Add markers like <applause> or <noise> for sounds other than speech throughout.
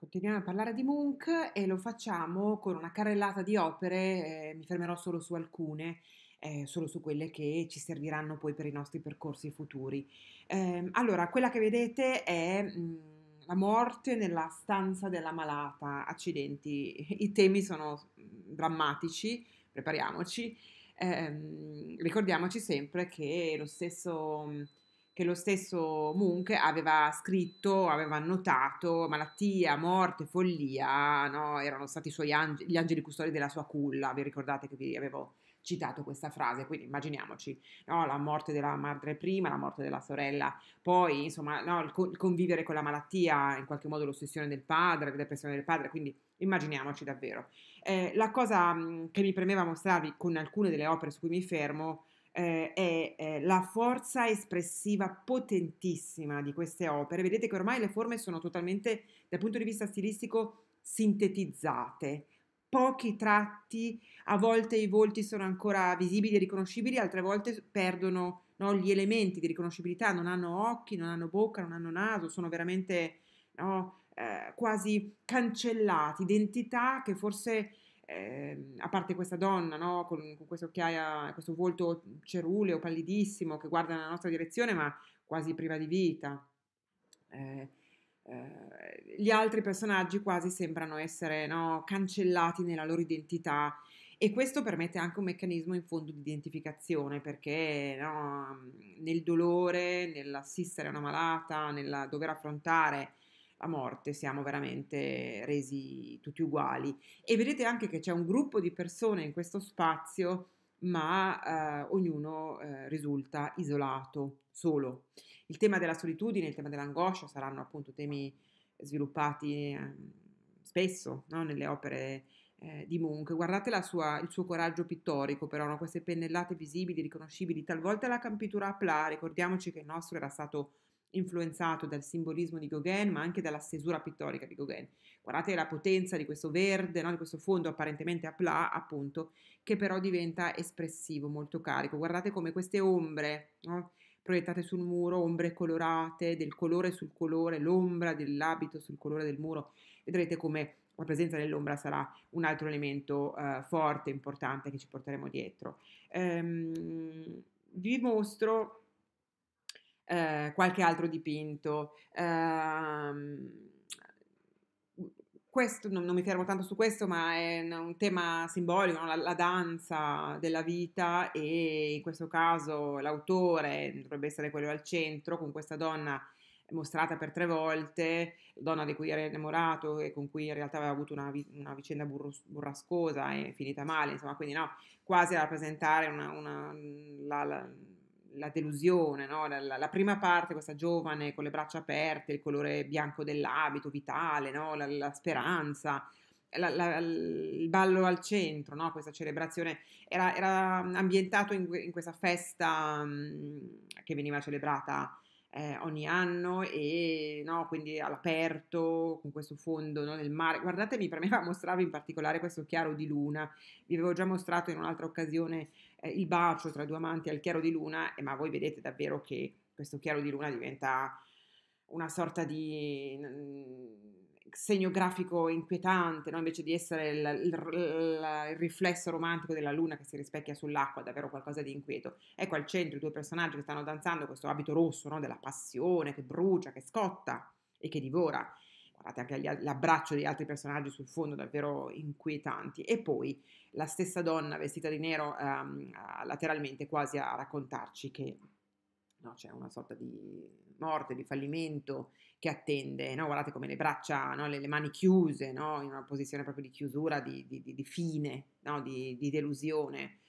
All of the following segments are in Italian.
Continuiamo a parlare di Munch e lo facciamo con una carrellata di opere, eh, mi fermerò solo su alcune, eh, solo su quelle che ci serviranno poi per i nostri percorsi futuri. Eh, allora, quella che vedete è mh, mm, la morte nella stanza della malata, accidenti, <laughs> i temi sono mm, drammatici, prepariamoci, ehm, ricordiamoci sempre che lo stesso mm, che lo stesso Munch aveva scritto, aveva annotato malattia, morte, follia, no? erano stati ange- gli angeli custodi della sua culla, vi ricordate che vi avevo citato questa frase, quindi immaginiamoci no? la morte della madre prima, la morte della sorella, poi insomma no? il, co- il, convivere con la malattia, in qualche modo l'ossessione del padre, la depressione del padre, quindi immaginiamoci davvero. Eh, la cosa che mi premeva mostrarvi con alcune delle opere su cui mi fermo eh, è eh, la forza espressiva potentissima di queste opere. Vedete che ormai le forme sono totalmente, dal punto di vista stilistico, sintetizzate. Pochi tratti, a volte i volti sono ancora visibili e riconoscibili, altre volte perdono no, gli elementi di riconoscibilità, non hanno occhi, non hanno bocca, non hanno naso, sono veramente no, eh, quasi cancellati, identità che forse eh, a parte questa donna no? con, con questa occhiaia, questo volto ceruleo, pallidissimo, che guarda nella nostra direzione ma quasi priva di vita. Eh, eh, gli altri personaggi quasi sembrano essere no? cancellati nella loro identità e questo permette anche un meccanismo in fondo di identificazione perché no? nel dolore, nell'assistere a una malata, nel dover affrontare a morte, siamo veramente resi tutti uguali. E vedete anche che c'è un gruppo di persone in questo spazio, ma eh, ognuno eh, risulta isolato, solo. Il tema della solitudine, il tema dell'angoscia saranno appunto temi sviluppati eh, spesso no? nelle opere eh, di Munch. Guardate sua, il suo coraggio pittorico, però, no? queste pennellate visibili, riconoscibili, talvolta la campitura a pla. Ricordiamoci che il nostro era stato influenzato dal simbolismo di Gauguin, ma anche dalla stesura pittorica di Gauguin. Guardate la potenza di questo verde, no? di questo fondo apparentemente a plat, appunto, che però diventa espressivo, molto carico. Guardate come queste ombre no? proiettate sul muro, ombre colorate, del colore sul colore, l'ombra dell'abito sul colore del muro. Vedrete come la presenza dell'ombra sarà un altro elemento eh, forte, importante che ci porteremo dietro. Ehm, vi mostro eh, qualche altro dipinto. Ehm, questo, non, non, mi fermo tanto su questo, ma è un, tema simbolico, no? la, la, danza della vita e in questo caso l'autore mm, dovrebbe essere quello al centro con questa donna mostrata per tre volte, donna di cui era innamorato e con cui in realtà aveva avuto una, una vicenda burrascosa e finita male, insomma, quindi no, quasi a rappresentare una, una, la, la la delusione, no? la, la, la, prima parte, questa giovane con le braccia aperte, il colore bianco dell'abito, vitale, no? la, la, speranza, il ballo al centro, no? questa celebrazione, era, era ambientato in, in, questa festa mm, che veniva celebrata eh, ogni anno e no, quindi all'aperto con questo fondo no, del mare. Guardate, mi premeva mostrarvi in particolare questo chiaro di luna. Vi avevo già mostrato in un'altra occasione eh, il bacio tra due amanti al chiaro di luna, eh, ma voi vedete davvero che questo chiaro di luna diventa una sorta di mm, segno grafico inquietante, no? invece di essere il, il, il, riflesso romantico della luna che si rispecchia sull'acqua, davvero qualcosa di inquieto. Ecco al centro i due personaggi che stanno danzando questo abito rosso no? della passione che brucia, che scotta e che divora. Guardate anche l'abbraccio degli altri personaggi sul fondo, davvero inquietanti. E poi la stessa donna vestita di nero ehm, lateralmente quasi a raccontarci che no? c'è una sorta di morte, di fallimento che attende, no? guardate come le braccia, no? le, le, mani chiuse, in una posizione proprio di chiusura, di, di, di fine, di, di, delusione,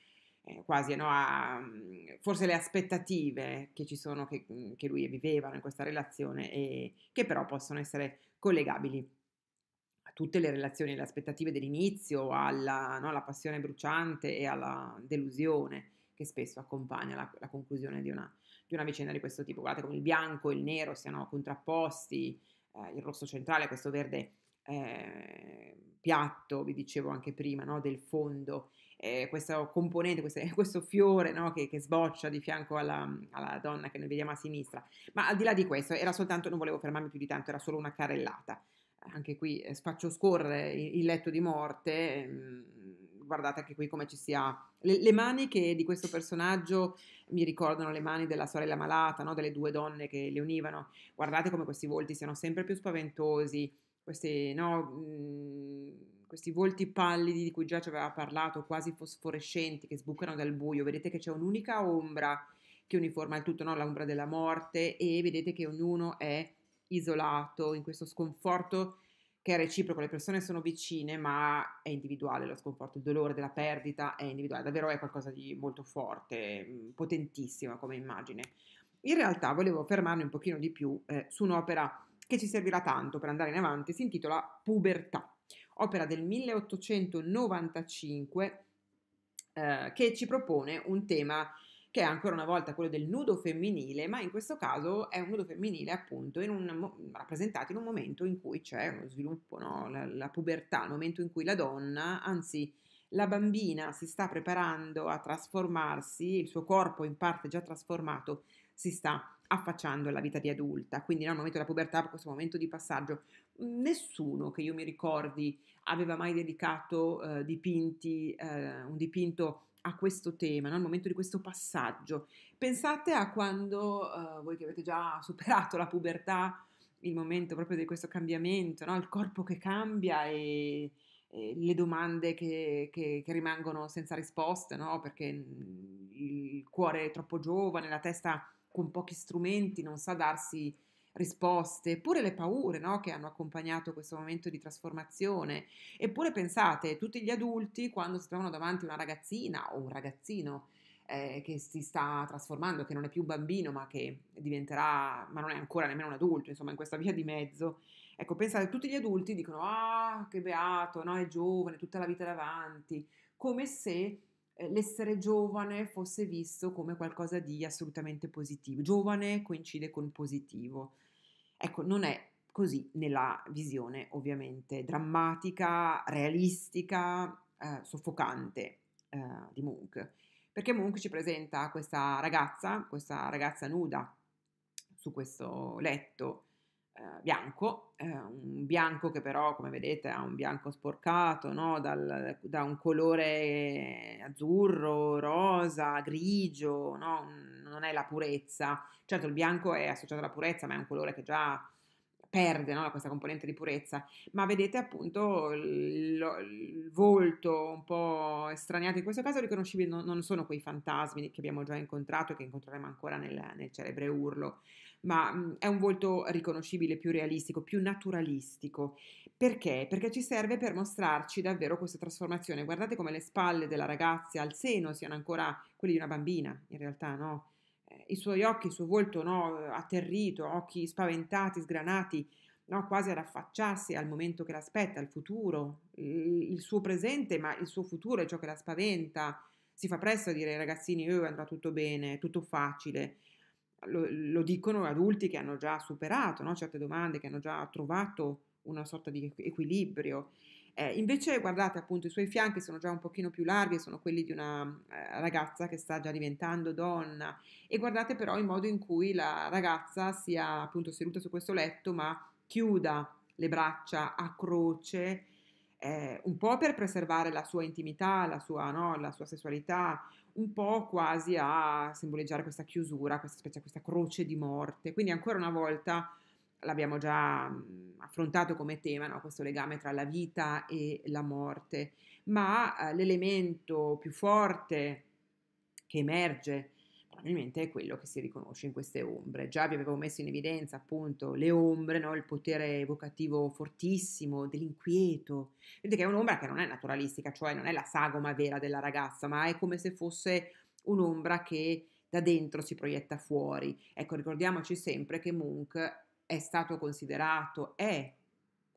eh, quasi a, mm, forse le aspettative che ci sono, che, mm, che lui vivevano in questa relazione e che però possono essere collegabili tutte le relazioni, le aspettative dell'inizio, alla no, passione bruciante e alla delusione che spesso accompagna la, la conclusione di una di una vicenda di questo tipo. Guardate come il bianco e il nero siano contrapposti, eh, il rosso centrale, questo verde eh, piatto, vi dicevo anche prima, no, del fondo, eh, questo componente, questo, <laughs> questo fiore no, che, che, sboccia di fianco alla, alla, donna che noi vediamo a sinistra. Ma al di là di questo, era soltanto, non volevo fermarmi più di tanto, era solo una carellata. Anche qui eh, faccio scorrere il, il letto di morte. Mh, mm, guardate anche qui come ci sia. Le, le mani che di questo personaggio mi ricordano le mani della sorella malata, no? delle due donne che le univano. Guardate come questi volti siano sempre più spaventosi, questi, no, mh, mm, questi volti pallidi di cui già ci aveva parlato, quasi fosforescenti, che sbucano dal buio. Vedete che c'è un'unica ombra che uniforma il tutto, no? l'ombra della morte, e vedete che ognuno è isolato in questo sconforto che è reciproco, le persone sono vicine, ma è individuale lo sconforto, il dolore della perdita è individuale, davvero è qualcosa di molto forte, mm, potentissima come immagine. In realtà volevo fermarmi un pochino di più eh, su un'opera che ci servirà tanto per andare in avanti, si intitola Pubertà, opera del 1895 eh, che ci propone un tema che è ancora una volta quello del nudo femminile, ma in questo caso è un nudo femminile appunto in un, rappresentato in un momento in cui c'è uno sviluppo, no? la, la pubertà, il momento in cui la donna, anzi la bambina si sta preparando a trasformarsi, il suo corpo in parte già trasformato si sta affacciando alla vita di adulta, quindi no, al momento della pubertà, questo momento di passaggio, nessuno che io mi ricordi aveva mai dedicato eh, dipinti, eh, un dipinto a questo tema, no? al momento di questo passaggio. Pensate a quando eh, voi che avete già <laughs> superato la pubertà, il momento proprio di questo cambiamento, no? il corpo che cambia e, e le domande che, che, che, rimangono senza risposte, no? perché mm, il cuore è troppo giovane, la testa con pochi strumenti non sa darsi risposte, pure le paure no? che hanno accompagnato questo momento di trasformazione. Eppure pensate, tutti gli adulti quando si trovano davanti a una ragazzina o un ragazzino eh, che si sta trasformando, che non è più un bambino ma che diventerà, ma non è ancora nemmeno un adulto, insomma in questa via di mezzo, ecco pensate, tutti gli adulti dicono ah che beato, no? è giovane, tutta la vita davanti, come se eh, l'essere giovane fosse visto come qualcosa di assolutamente positivo. Giovane coincide con positivo. Ecco, non è così nella visione ovviamente drammatica, realistica, eh, soffocante eh, di Munch, perché Munch ci presenta questa ragazza, questa ragazza nuda su questo letto eh, bianco, eh, un bianco che però come vedete ha un bianco sporcato no? Dal, da un colore azzurro, rosa, grigio, no? Mm, non è la purezza. Certo il bianco è associato alla purezza ma è un colore che già perde no? questa componente di purezza, ma vedete appunto il, il volto un po' estraniato, in questo caso riconoscibili non, non, sono quei fantasmi che abbiamo già incontrato e che incontreremo ancora nel, nel celebre urlo, ma mhmm, è un volto riconoscibile, più realistico, più naturalistico. Perché? Perché ci serve per mostrarci davvero questa trasformazione. Guardate come le spalle della ragazza al seno siano ancora quelle di una bambina, in realtà no. Eh, I suoi occhi, il suo volto no, eh, atterrito, occhi spaventati, sgranati, no, quasi ad affacciarsi al momento che l'aspetta, al futuro, il suo presente, ma il suo futuro è ciò che la spaventa. Si fa presto a dire ai ragazzini: oh, andrà tutto bene, tutto facile lo, lo, dicono adulti che hanno già superato no? certe domande, che hanno già trovato una sorta di equilibrio. Eh, invece guardate appunto i suoi fianchi sono già un pochino più larghi, sono quelli di una eh, ragazza che sta già diventando donna e guardate però il modo in cui la ragazza sia appunto seduta su questo letto ma chiuda le braccia a croce eh, un po' per preservare la sua intimità, la sua, no, la sua, sessualità, un po' quasi a simboleggiare questa chiusura, questa, specie, questa croce di morte. Quindi ancora una volta l'abbiamo già affrontato come tema, no? questo legame tra la vita e la morte, ma eh, l'elemento più forte che emerge probabilmente è quello che si riconosce in queste ombre. Già vi avevo messo in evidenza appunto le ombre, no? il potere evocativo fortissimo, dell'inquieto. Vedete che è un'ombra che non è naturalistica, cioè non è la sagoma vera della ragazza, ma è come se fosse un'ombra che da dentro si proietta fuori. Ecco, ricordiamoci sempre che Munch è stato considerato, è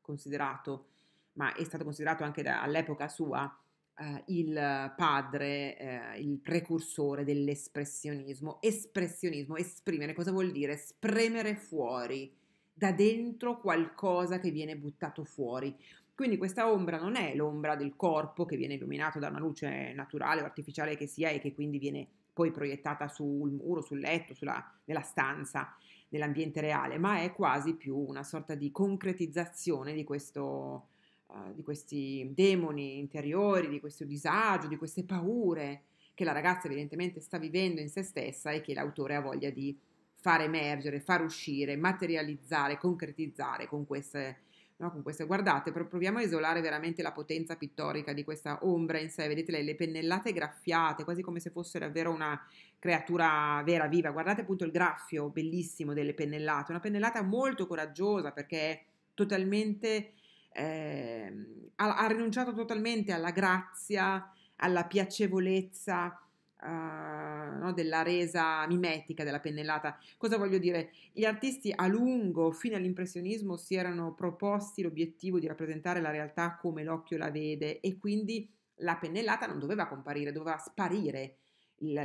considerato, ma è stato considerato anche da, all'epoca sua, eh, il padre, eh, il precursore dell'espressionismo. Espressionismo, esprimere, cosa vuol dire? Spremere fuori, da dentro qualcosa che viene buttato fuori. Quindi questa ombra non è l'ombra del corpo che viene illuminato da una luce naturale o artificiale che sia e che quindi viene poi proiettata sul muro, sul letto, sulla, nella stanza, nell'ambiente reale, ma è quasi più una sorta di concretizzazione di questo, eh, di questi demoni interiori, di questo disagio, di queste paure che la ragazza evidentemente sta vivendo in se stessa e che l'autore ha voglia di far emergere, far uscire, materializzare, concretizzare con queste, no, con queste. Guardate, proviamo a isolare veramente la potenza pittorica di questa ombra in sé, vedete le, le pennellate graffiate, quasi come se fosse davvero una creatura vera, viva. Guardate appunto il graffio bellissimo delle pennellate, una pennellata molto coraggiosa perché è totalmente eh, ha, ha, rinunciato totalmente alla grazia, alla piacevolezza eh, no, della resa mimetica della pennellata. Cosa voglio dire? Gli artisti a lungo, fino all'impressionismo, si erano proposti l'obiettivo di rappresentare la realtà come l'occhio la vede e quindi la pennellata non doveva comparire, doveva sparire. La,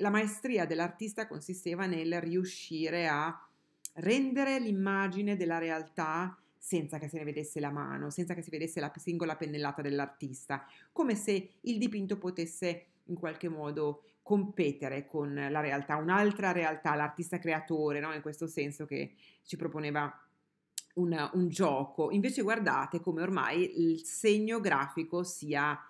la maestria dell'artista consisteva nel riuscire a rendere l'immagine della realtà senza che se ne vedesse la mano, senza che si vedesse la singola pennellata dell'artista, come se il dipinto potesse in qualche modo competere con la realtà, un'altra realtà, l'artista creatore, no? in questo senso che ci proponeva un, un gioco. Invece guardate come ormai il segno grafico sia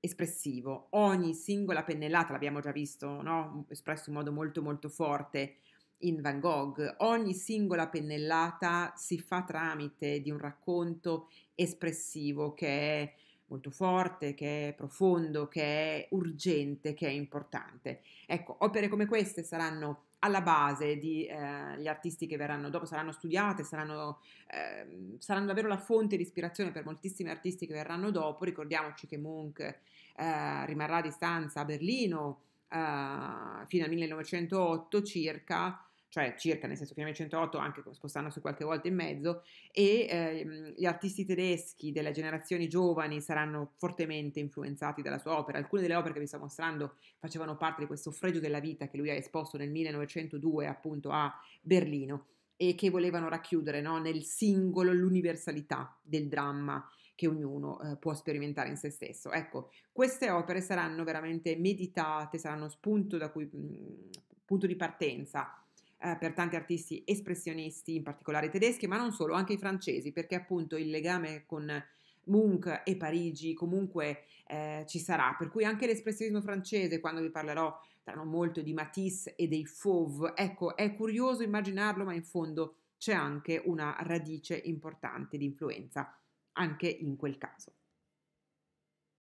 espressivo, ogni singola pennellata, l'abbiamo già visto, no? espresso in modo molto molto forte, in Van Gogh, ogni singola pennellata si fa tramite di un racconto espressivo che è molto forte, che è profondo, che è urgente, che è importante. Ecco, opere come queste saranno alla base di eh, artisti che verranno dopo, saranno studiate, saranno, eh, saranno davvero la fonte di ispirazione per moltissimi artisti che verranno dopo. Ricordiamoci che Munch eh, rimarrà a distanza a Berlino eh, fino al 1908 circa cioè circa, nel senso fino al 1908, anche spostandosi qualche volta in mezzo, e ehm, gli artisti tedeschi delle generazioni giovani saranno fortemente influenzati dalla sua opera. Alcune delle opere che vi sto mostrando facevano parte di questo fregio della vita che lui ha esposto nel 1902 appunto a Berlino e che volevano racchiudere no, nel singolo l'universalità del dramma che ognuno eh, può sperimentare in se stesso. Ecco, queste opere saranno veramente meditate, saranno spunto, cui, mh, mhmm, punto di partenza eh, per tanti artisti espressionisti, in particolare tedeschi, ma non solo, anche i francesi, perché appunto il legame con Munch e Parigi comunque eh, ci sarà, per cui anche l'espressionismo francese, quando vi parlerò tra non molto di Matisse e dei Fauve, ecco, è curioso immaginarlo, ma in fondo c'è anche una radice importante di influenza, anche in quel caso.